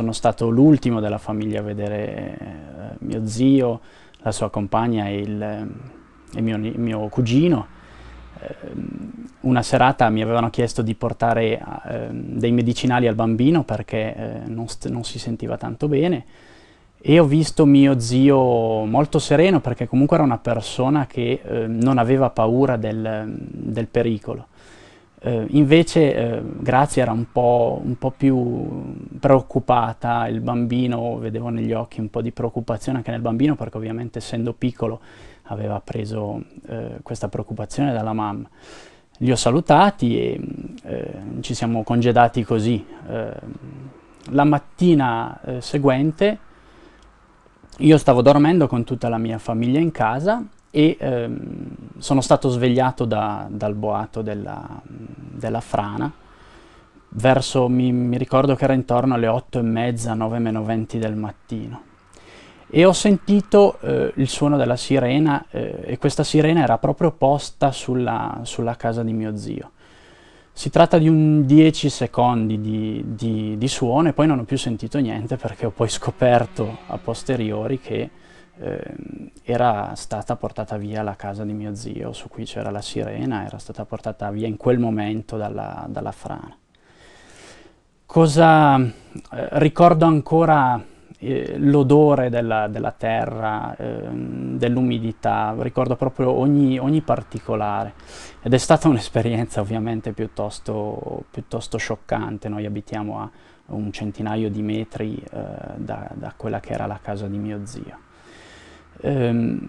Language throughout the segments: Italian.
sono stato l'ultimo della famiglia a vedere eh, mio zio, la sua compagna e il, il, eh, mio, mio, cugino. Eh, una serata mi avevano chiesto di portare eh, dei medicinali al bambino perché eh, non, non si sentiva tanto bene e ho visto mio zio molto sereno perché comunque era una persona che eh, non aveva paura del, del pericolo. Eh, invece eh, Grazia era un po', un po', più preoccupata, il bambino, vedevo negli occhi un po' di preoccupazione anche nel bambino perché ovviamente essendo piccolo aveva preso eh, questa preoccupazione dalla mamma. Li ho salutati e eh, ci siamo congedati così. Eh, la mattina eh, seguente io stavo dormendo con tutta la mia famiglia in casa e ehm, sono stato svegliato da, dal boato della, della frana verso, mi, mi, ricordo che era intorno alle 8 e mezza, 9 meno 20 del mattino e ho sentito eh, il suono della sirena eh, e questa sirena era proprio posta sulla, sulla, casa di mio zio. Si tratta di un 10 secondi di, di, di, suono e poi non ho più sentito niente perché ho poi scoperto a posteriori che eh, era stata portata via la casa di mio zio, su cui c'era la sirena, era stata portata via in quel momento dalla, dalla frana. Cosa, eh, ricordo ancora eh, l'odore della, della, terra, ehm, dell'umidità, ricordo proprio ogni, ogni, particolare ed è stata un'esperienza ovviamente piuttosto, piuttosto scioccante, noi abitiamo a un centinaio di metri eh, da, da quella che era la casa di mio zio. Ehm,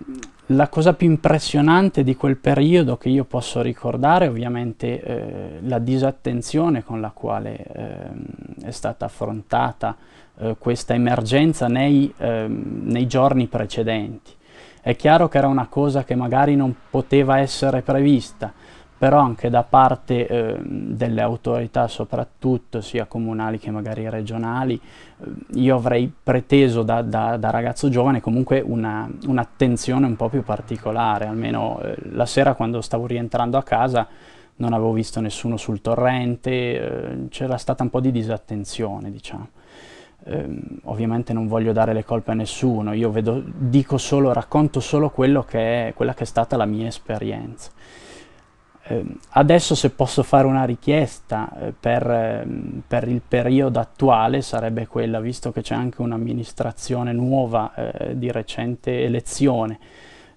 la cosa più impressionante di quel periodo che io posso ricordare è ovviamente eh, la disattenzione con la quale eh, è stata affrontata eh, questa emergenza nei, ehm, nei, giorni precedenti. È chiaro che era una cosa che magari non poteva essere prevista, però anche da parte eh, delle autorità soprattutto sia comunali che magari regionali ehm, io avrei preteso da, da, da ragazzo giovane comunque un'attenzione un, po' più particolare almeno eh, la sera quando stavo rientrando a casa non avevo visto nessuno sul torrente eh, c'era stata un po' di disattenzione diciamo ehm, ovviamente non voglio dare le colpe a nessuno, io vedo, dico solo, racconto solo che è, quella che è stata la mia esperienza. Ehm, adesso se posso fare una richiesta eh, per, ehm, per, il periodo attuale sarebbe quella, visto che c'è anche un'amministrazione nuova eh, di recente elezione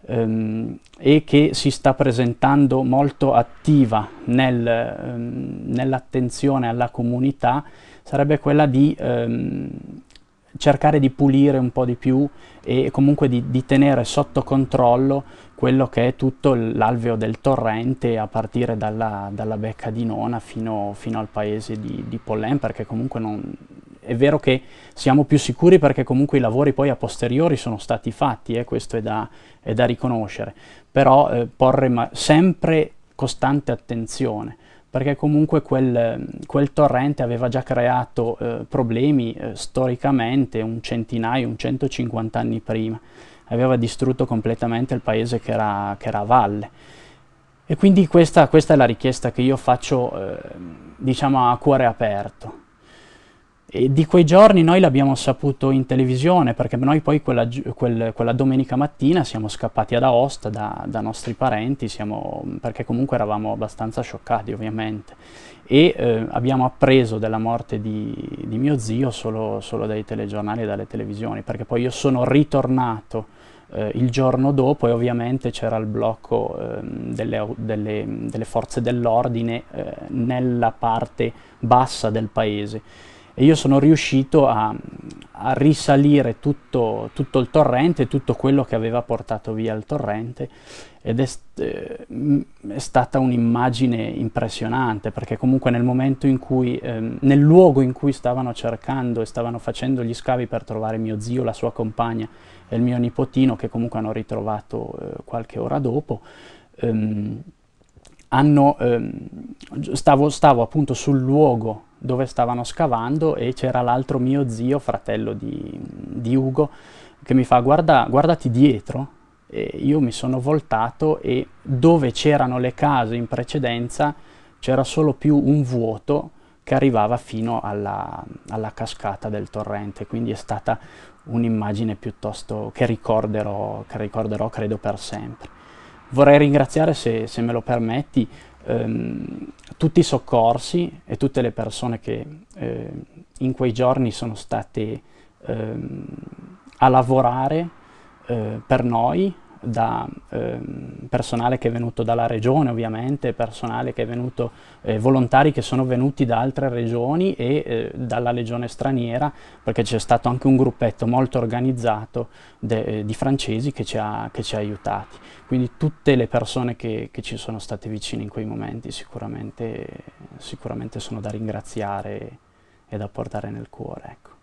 ehm, e che si sta presentando molto attiva nel, ehm, nell'attenzione alla comunità, sarebbe quella di ehm, cercare di pulire un po' di più e comunque di, di tenere sotto controllo quello che è tutto l'alveo del torrente a partire dalla, dalla becca di Nona fino, fino al paese di, di, Pollen perché comunque non, è vero che siamo più sicuri perché comunque i lavori poi a posteriori sono stati fatti e eh, questo è da, è da, riconoscere però eh, porre sempre costante attenzione perché comunque quel, quel torrente aveva già creato eh, problemi eh, storicamente un centinaio, un 150 anni prima, aveva distrutto completamente il paese che era, che era a valle. E quindi questa, questa, è la richiesta che io faccio, eh, diciamo, a cuore aperto. E di quei giorni noi l'abbiamo saputo in televisione, perché noi poi quella, quel, quella domenica mattina siamo scappati ad Aosta da, da nostri parenti, siamo, perché comunque eravamo abbastanza scioccati ovviamente, e eh, abbiamo appreso della morte di, di mio zio solo, solo, dai telegiornali e dalle televisioni, perché poi io sono ritornato eh, il giorno dopo e ovviamente c'era il blocco eh, delle, delle, delle, forze dell'ordine eh, nella parte bassa del paese e io sono riuscito a, a risalire tutto, tutto, il torrente, tutto quello che aveva portato via il torrente ed è, eh, è stata un'immagine impressionante perché comunque nel momento in cui, eh, nel luogo in cui stavano cercando e stavano facendo gli scavi per trovare mio zio, la sua compagna e il mio nipotino che comunque hanno ritrovato eh, qualche ora dopo, ehm, hanno, ehm, stavo, stavo appunto sul luogo dove stavano scavando e c'era l'altro mio zio, fratello di, di Ugo, che mi fa guarda, guardati dietro e io mi sono voltato e dove c'erano le case in precedenza c'era solo più un vuoto che arrivava fino alla, alla cascata del torrente, quindi è stata un'immagine piuttosto che ricorderò, che ricorderò credo per sempre. Vorrei ringraziare, se, se me lo permetti, ehm, tutti i soccorsi e tutte le persone che eh, in quei giorni sono state ehm, a lavorare eh, per noi da eh, personale che è venuto dalla regione ovviamente, personale che è venuto, eh, volontari che sono venuti da altre regioni e eh, dalla legione straniera, perché c'è stato anche un gruppetto molto organizzato de, eh, di francesi che ci, ha, che ci, ha, aiutati. Quindi tutte le persone che, che ci sono state vicine in quei momenti sicuramente, sicuramente sono da ringraziare e da portare nel cuore. Ecco.